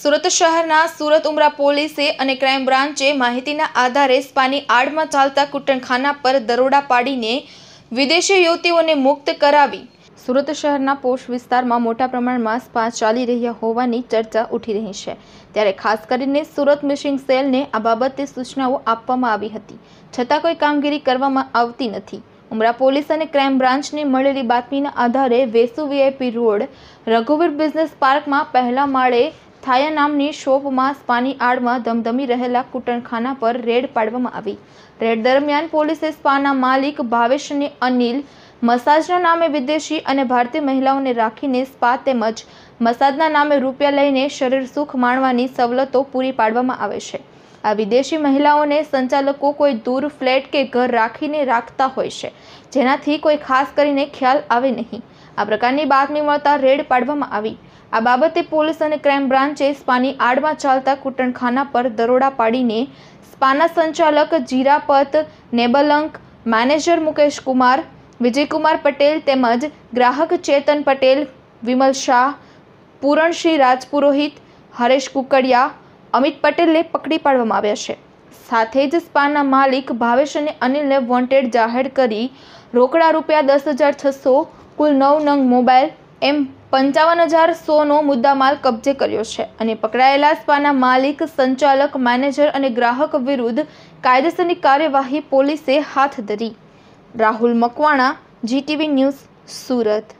સુરત શહેરના સુરત ઉમરા પોલીસે અને ક્રાઇમ બ્રાન્ચે માહિતીના આધારે સ્પાની આડમાં ચાલતા કુટનખાના પર દરોડા પાડીને વિદેશી યુવતીઓને મુક્ત કરાવી સુરત શહેરના પોષ વિસ્તારમાં મોટા પ્રમાણમાં સ્પા ચાલી રહ્યા હોવાની ચર્ચા ઉઠી રહી છે ત્યારે ખાસ કરીને સુરત મિશિંગ સેલને આ બાબતે સૂચનાઓ આપવામાં આવી હતી છતાં કોઈ કામગીરી કરવામાં આવતી નથી ઉમરા પોલીસ અને ક્રાઇમ બ્રાન્ચને મળેલી બાતમીના આધારે વેસુ વીઆઈપી રોડ રઘુવીર બિઝનેસ પાર્કમાં પહેલા માળે થાયા નામની શોપમાં સ્પાની આડમાં ધમધમી રહેલા કુટણખાના પર રેડ પાડવામાં આવી રેડ દરમિયાન પોલીસે સ્પાના માલિક ભાવેશ અનિલ મસાજના નામે વિદેશી અને ભારતીય મહિલાઓને રાખીને સ્પા તેમજ મસાજના નામે રૂપિયા લઈને શરીર સુખ માણવાની સવલતો પૂરી પાડવામાં આવે છે આ વિદેશી મહિલાઓને સંચાલકો કોઈ દૂર ફ્લેટ કે ઘર રાખીને રાખતા હોય છે જેનાથી કોઈ ખાસ કરીને ખ્યાલ આવે નહીં આ પ્રકારની બાતમી મળતા રેડ પાડવામાં આવી આ બાબતે પોલીસ અને ક્રાઇમ બ્રાન્ચે સ્પાની આડમાં ચાલતા કુટણખાના પર દરોડા પાડીને સ્પાના સંચાલક જીરાપત નેબલંક મેનેજર મુકેશ કુમાર વિજયકુમાર પટેલ તેમજ ગ્રાહક ચેતન પટેલ વિમલ શાહ પૂરણશ્રી રાજપુરોહિત હરેશ કુકડિયા અમિત પટેલને પકડી પાડવામાં આવ્યા છે સાથે જ સ્પાના માલિક ભાવેશ અને અનિલને વોન્ટેડ જાહેર કરી રોકડા રૂપિયા દસ હજાર છસો કુલ નવ નંગ મોબાઈલ એમ પંચાવન હજાર સોનો મુદ્દામાલ કબજે કર્યો છે અને પકડાયેલા સ્પાના માલિક સંચાલક મેનેજર અને ગ્રાહક વિરુદ્ધ કાયદેસરની કાર્યવાહી પોલીસે હાથ ધરી રાહુલ મકવાણા જીટીવી ન્યૂઝ સુરત